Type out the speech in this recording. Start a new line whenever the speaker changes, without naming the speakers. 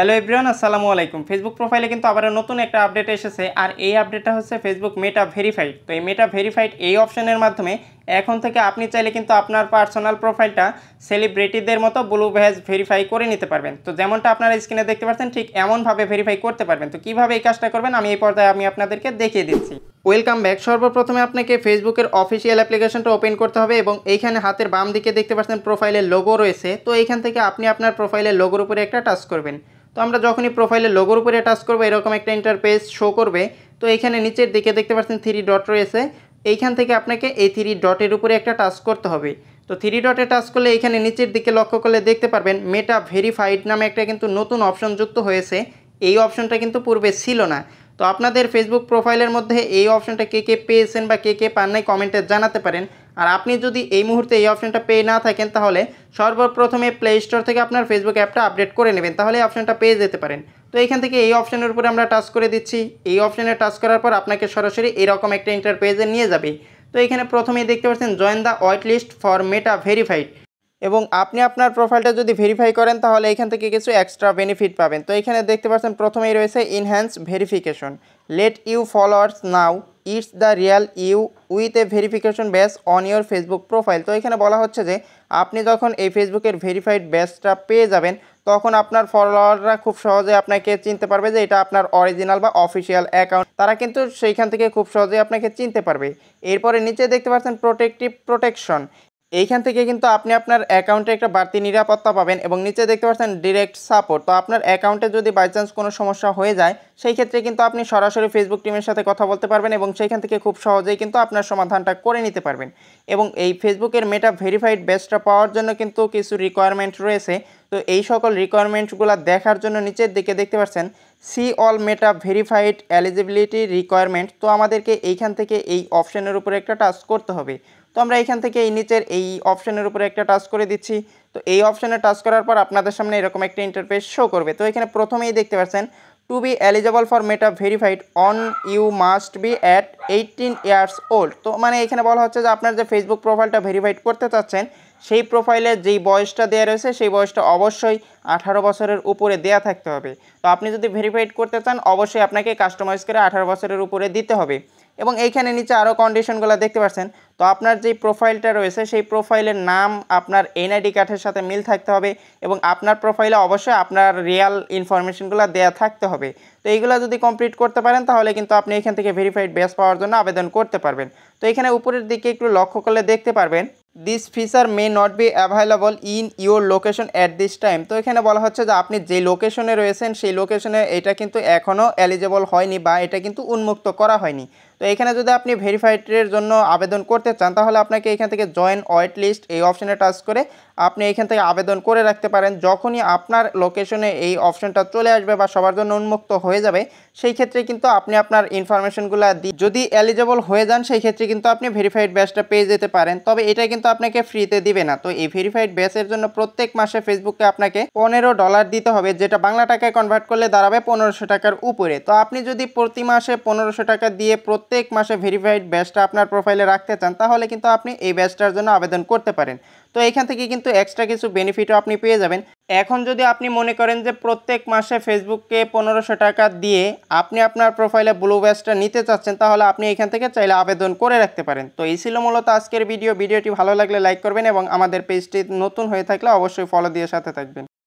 hello everyone আসসালামু আলাইকুম Facebook প্রোফাইলে কিন্তু আবার নতুন একটা আপডেট এসেছে আর এই আপডেটটা হচ্ছে ফেসবুক মেটা ভেরিফাইড তো এই মেটা ভেরিফাইড এই অপশনের মাধ্যমে এখন থেকে আপনি চাইলে কিন্তু আপনার পার্সোনাল প্রোফাইলটা সেলিব্রিটিদের মতো ব্লু ভ্যাজ ভেরিফাই করে নিতে পারবেন তো যেমনটা আপনারা স্ক্রিনে দেখতে পাচ্ছেন ঠিক এমনভাবে ভেরিফাই করতে পারবেন তো কীভাবে এই কাজটা করবেন আমি এই পর্দায় আমি আপনাদেরকে দেখিয়ে দিচ্ছি ওয়েলকাম ব্যাক সর্বপ্রথমে আপনাকে ফেসবুকের অফিসিয়াল অ্যাপ্লিকেশনটা ওপেন করতে হবে এবং এইখানে হাতের বাম দিকে দেখতে পাচ্ছেন প্রোফাইলের লোগো রয়েছে তো এইখান থেকে আপনি আপনার প্রোফাইলের লোগোর উপরে একটা টাচ করবেন তো আমরা যখনই প্রোফাইলের লোগোর উপরে টাচ করবো এরকম একটা ইন্টারপেজ শো করবে তো এইখানে নিচের দিকে দেখতে পাচ্ছেন থ্রি ডট রয়েছে এইখান থেকে আপনাকে এই থ্রি ডটের উপরে একটা টাচ করতে হবে তো থ্রি ডটে টাচ করলে এখানে নিচের দিকে লক্ষ্য করলে দেখতে পারবেন মেটা ভেরিফাইড নামে একটা কিন্তু নতুন অপশন যুক্ত হয়েছে এই অপশনটা কিন্তু পূর্বে ছিল না তো আপনাদের ফেসবুক প্রোফাইলের মধ্যে এই অপশনটা কে কে পেয়েছেন বা কে কে পান নাই কমেন্টে জানাতে পারেন আর আপনি যদি এই মুহূর্তে এই অপশনটা পেয়ে না থাকেন তাহলে সর্বপ্রথমে প্লে স্টোর থেকে আপনার ফেসবুক অ্যাপটা আপডেট করে নেবেন তাহলে এই অপশনটা পেয়ে যেতে পারেন তো এইখান থেকে এই অপশনের উপরে আমরা টাচ করে দিচ্ছি এই অপশানে টাচ করার পর আপনাকে সরাসরি এরকম একটা ইন্টারপেজে নিয়ে যাবে তো এখানে প্রথমেই দেখতে পাচ্ছেন join the white list for Meta verified এবং আপনি আপনার প্রোফাইলটা যদি ভেরিফাই করেন তাহলে এখান থেকে কিছু এক্সট্রা বেনিফিট পাবেন তো এখানে দেখতে পাচ্ছেন প্রথমেই রয়েছে enhance verification let you followers know it's the real you with a verification based on your Facebook profile তো এখানে বলা হচ্ছে যে আপনি যখন এই ফেসবুকের ভেরিফাইড ব্যাসটা পেয়ে যাবেন তখন আপনার ফলোয়াররা খুব সহজে আপনাকে চিনতে পারবে যে এটা আপনার অরিজিনাল বা অফিসিয়াল অ্যাকাউন্ট তারা কিন্তু সেইখান থেকে খুব সহজে আপনাকে চিনতে পারবে এরপরে নিচে দেখতে পাচ্ছেন প্রোটেক্টিভ প্রোটেকশন এইখান থেকে কিন্তু আপনি আপনার অ্যাকাউন্টে একটা বাড়তি নিরাপত্তা পাবেন এবং নিচে দেখতে পাচ্ছেন ডিরেক্ট সাপোর্ট তো আপনার অ্যাকাউন্টে যদি বাই চান্স কোনো সমস্যা হয়ে যায় সেই ক্ষেত্রে কিন্তু আপনি সরাসরি ফেসবুক টিমের সাথে কথা বলতে পারবেন এবং সেইখান থেকে খুব সহজেই কিন্তু আপনার সমাধানটা করে নিতে পারবেন এবং এই ফেসবুকের মেটা ভেরিফাইড বেস্টটা পাওয়ার জন্য কিন্তু কিছু রিকোয়ারমেন্ট রয়েছে তো এই সকল রিকোয়ারমেন্টসগুলো দেখার জন্য নিচের দিকে দেখতে পাচ্ছেন see all Meta verified eligibility requirement তো আমাদেরকে এইখান থেকে এই অপশানের উপরে একটা টাচ করতে হবে তো আমরা এইখান থেকে এই নিচের এই অপশানের উপরে একটা টাচ করে দিচ্ছি তো এই অপশানে টাচ করার পর আপনাদের সামনে এরকম একটা ইন্টারফেস শো করবে তো এখানে প্রথমেই দেখতে পাচ্ছেন to be eligible for Meta verified on you must be at eighteen years old তো মানে এখানে বলা হচ্ছে যে আপনার যে ফেসবুক প্রোফাইলটা ভেরিফাইড করতে চাচ্ছেন সেই প্রোফাইলের যেই বয়সটা দেওয়া রয়েছে সেই বয়সটা অবশ্যই আঠারো বছরের উপরে দেয়া থাকতে হবে তো আপনি যদি ভেরিফাইড করতে চান অবশ্যই আপনাকে কাস্টমাইজ করে আঠারো বছরের উপরে দিতে হবে এবং এইখানে নিচে আরও কন্ডিশনগুলো দেখতে পাচ্ছেন তো আপনার যে প্রোফাইলটা রয়েছে সেই প্রোফাইলের নাম আপনার এনআইডি কার্ডের সাথে মিল থাকতে হবে এবং আপনার প্রোফাইলে অবশ্যই আপনার রিয়াল ইনফরমেশনগুলো দেওয়া থাকতে হবে তো এইগুলো যদি কমপ্লিট করতে পারেন তাহলে কিন্তু আপনি এখান থেকে ভেরিফাইড ব্যাস পাওয়ার জন্য আবেদন করতে পারবেন তো এখানে উপরের দিকে একটু লক্ষ্য করলে দেখতে পারবেন this feature may not be available in your location at this time তো এখানে বলা হচ্ছে যে আপনি যে লোকেশনে রয়েছেন সেই লোকেশনে এটা কিন্তু এখনও এলিজেবল হয়নি বা এটা কিন্তু উন্মুক্ত করা হয়নি তো এখানে যদি আপনি ভেরিফাইডের জন্য আবেদন করতে চান তাহলে আপনাকে এখান থেকে জয়েন ওয়েট লিস্ট এই অপশানে টাচ করে আপনি এখান থেকে আবেদন করে রাখতে পারেন যখনই আপনার লোকেশনে এই অপশানটা চলে আসবে বা সবার জন্য উন্মুক্ত হয়ে যাবে সেই ক্ষেত্রে কিন্তু আপনি আপনার ইনফরমেশনগুলো দিই যদি এলিজেবল হয়ে যান সেই ক্ষেত্রে কিন্তু আপনি ভেরিফাইড ব্যাচটা পেয়ে যেতে পারেন তবে এটা কিন্তু আপনাকে ফ্রিতে দিবে না তো এই ভেরিফাইড ব্যাচের জন্য প্রত্যেক মাসে ফেসবুককে আপনাকে পনেরো ডলার দিতে হবে যেটা বাংলা টাকায় কনভার্ট করলে দাঁড়াবে পনেরোশো টাকার উপরে তো আপনি যদি প্রতি মাসে পনেরোশো টাকা দিয়ে প্রত্যেক প্রত্যেক মাসে ভেরিফাইড ব্যাচটা আপনার প্রোফাইলে রাখতে চান তাহলে কিন্তু আপনি এই ব্যাচটার জন্য আবেদন করতে পারেন তো এখান থেকে কিন্তু এক্সট্রা কিছু বেনিফিটও আপনি পেয়ে যাবেন এখন যদি আপনি মনে করেন যে প্রত্যেক মাসে ফেসবুককে পনেরোশো টাকা দিয়ে আপনি আপনার প্রোফাইলে ব্লু ব্যাচটা নিতে চাচ্ছেন তাহলে আপনি এখান থেকে চাইলে আবেদন করে রাখতে পারেন তো এই ছিল মূলত আজকের ভিডিও ভিডিওটি ভালো লাগলে লাইক করবেন এবং আমাদের পেজটি নতুন হয়ে থাকলে অবশ্যই ফলো দিয়ে সাথে থাকবেন